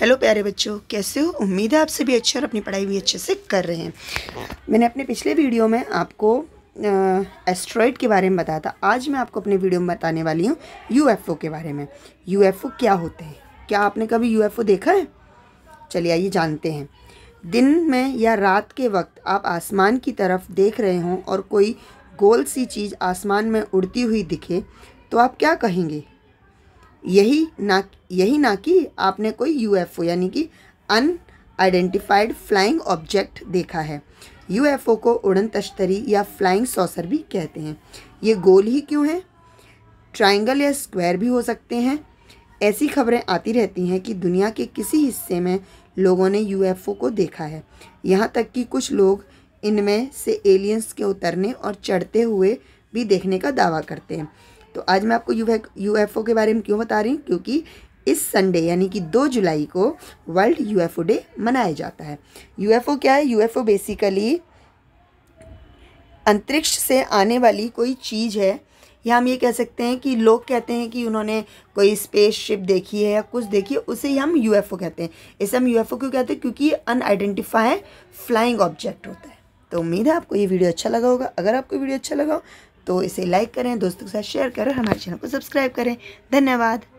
hello प्यारे बच्चों कैसे हो उम्मीद है आपसे भी अच्छे और अपनी पढ़ाई भी अच्छे से कर रहे हैं मैंने अपने पिछले वीडियो में आपको एस्ट्रॉइड के बारे में बताया था आज मैं आपको अपने वीडियो में बताने वाली हूँ यूएफओ के बारे में यूएफओ क्या होते हैं क्या आपने कभी यू देखा है चलिए आइए जानते हैं दिन में या रात के वक्त आप आसमान की तरफ देख रहे हों और कोई गोल सी चीज़ आसमान में उड़ती हुई दिखे तो आप क्या कहेंगे यही ना यही ना कि आपने कोई यूएफओ यानी कि अन आइडेंटिफाइड फ्लाइंग ऑब्जेक्ट देखा है यूएफओ को उड़न तश्तरी या फ्लाइंग सॉसर भी कहते हैं ये गोल ही क्यों है ट्राइंगल या स्क्वायर भी हो सकते हैं ऐसी खबरें आती रहती हैं कि दुनिया के किसी हिस्से में लोगों ने यूएफओ को देखा है यहाँ तक कि कुछ लोग इनमें से एलियंस के उतरने और चढ़ते हुए भी देखने का दावा करते हैं तो आज मैं आपको यूएफओ के बारे में क्यों बता रही हूँ क्योंकि इस संडे यानी कि दो जुलाई को वर्ल्ड यूएफओ डे मनाया जाता है यूएफओ क्या है यूएफओ बेसिकली अंतरिक्ष से आने वाली कोई चीज़ है या हम ये कह सकते हैं कि लोग कहते हैं कि उन्होंने कोई स्पेस शिप देखी है या कुछ देखी है उसे ही हम यूएफओ कहते हैं इसे हम यूएफओ क्यों कहते हैं क्योंकि अनआइडेंटिफाई फ्लाइंग ऑब्जेक्ट होता है तो उम्मीद है आपको ये वीडियो अच्छा लगा होगा अगर आपको वीडियो अच्छा लगा हो तो इसे लाइक करें दोस्तों के साथ शेयर करें हमारे चैनल को सब्सक्राइब करें धन्यवाद